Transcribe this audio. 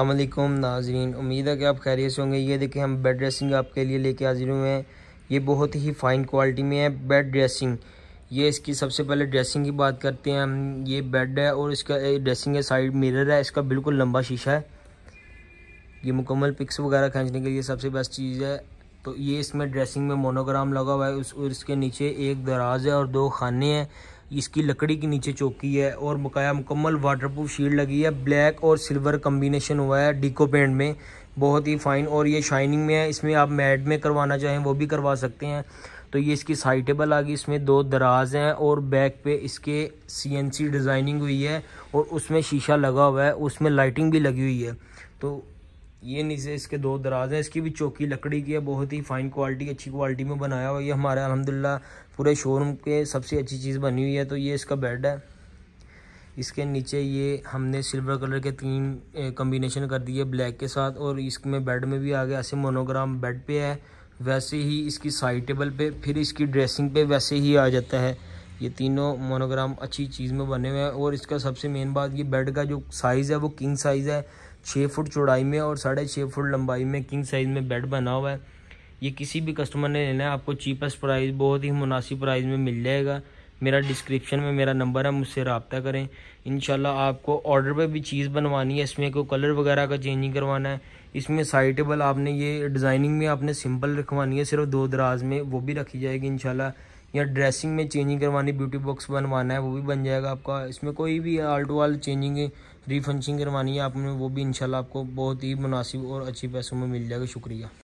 अल्लाम नाजरीन उम्मीद है कि आप खैरियत से होंगे ये देखें हम बेड ड्रेसिंग आपके लिए लेके हाजिर हुए हैं ये बहुत ही फ़ाइन क्वालिटी में है बेड ड्रेसिंग ये इसकी सबसे पहले ड्रेसिंग की बात करते हैं हम ये बेड है और इसका ड्रेसिंग है साइड मिरर है इसका बिल्कुल लंबा शीशा है ये मुकम्मल पिक्स वगैरह खींचने के लिए सबसे बेस्ट चीज़ है तो ये इसमें ड्रेसिंग में मोनोग्राम लगा हुआ है उस और इसके नीचे एक दराज है और दो खाने हैं इसकी लकड़ी के नीचे चौकी है और बकाया मुकम्मल वाटरप्रूफ शील्ड लगी है ब्लैक और सिल्वर कम्बिनेशन हुआ है डिको पेंट में बहुत ही फाइन और ये शाइनिंग में है इसमें आप मैट में करवाना चाहें वो भी करवा सकते हैं तो ये इसकी साइटेबल आ गई इसमें दो दराज हैं और बैक पे इसके सीएनसी डिज़ाइनिंग हुई है और उसमें शीशा लगा हुआ है उसमें लाइटिंग भी लगी हुई है तो ये नीचे इसके दो दराज हैं इसकी भी चौकी लकड़ी की है बहुत ही फाइन क्वालिटी अच्छी क्वालिटी में बनाया हुआ ये हमारे अलहमदिल्ला पूरे शोरूम के सबसे अच्छी चीज़ बनी हुई है तो ये इसका बेड है इसके नीचे ये हमने सिल्वर कलर के तीन कम्बिनेशन कर दिए ब्लैक के साथ और इसमें बेड में भी आ गया ऐसे मोनोग्राम बेड पे है वैसे ही इसकी साइड टेबल पे फिर इसकी ड्रेसिंग पे वैसे ही आ जाता है ये तीनों मोनोग्राम अच्छी चीज़ में बने हुए हैं और इसका सबसे मेन बात ये बेड का जो साइज़ है वो किंग साइज़ है छः फुट चौड़ाई में और साढ़े छः फुट लंबाई में किंग साइज़ में बेड बना हुआ है ये किसी भी कस्टमर ने लेना है आपको चीपेस्ट प्राइस बहुत ही मुनासिब प्राइस में मिल जाएगा मेरा डिस्क्रिप्शन में मेरा नंबर है मुझसे रबता करें इन आपको ऑर्डर पर भी चीज़ बनवानी है इसमें कोई कलर वगैरह का चेंजिंग करवाना है इसमें साइड टेबल आपने ये डिज़ाइनिंग में आपने सिंपल रखवानी है सिर्फ दो दराज में वो भी रखी जाएगी इनशाला या ड्रेसिंग में चेंजिंग करवानी ब्यूटी बॉक्स बनवाना है वो भी बन जाएगा आपका इसमें कोई भी आल टू आल चेंजिंग रिफंशिंग करवानी है आपने वो भी इंशाल्लाह आपको बहुत ही मुनासिब और अच्छी पैसों में मिल जाएगा शुक्रिया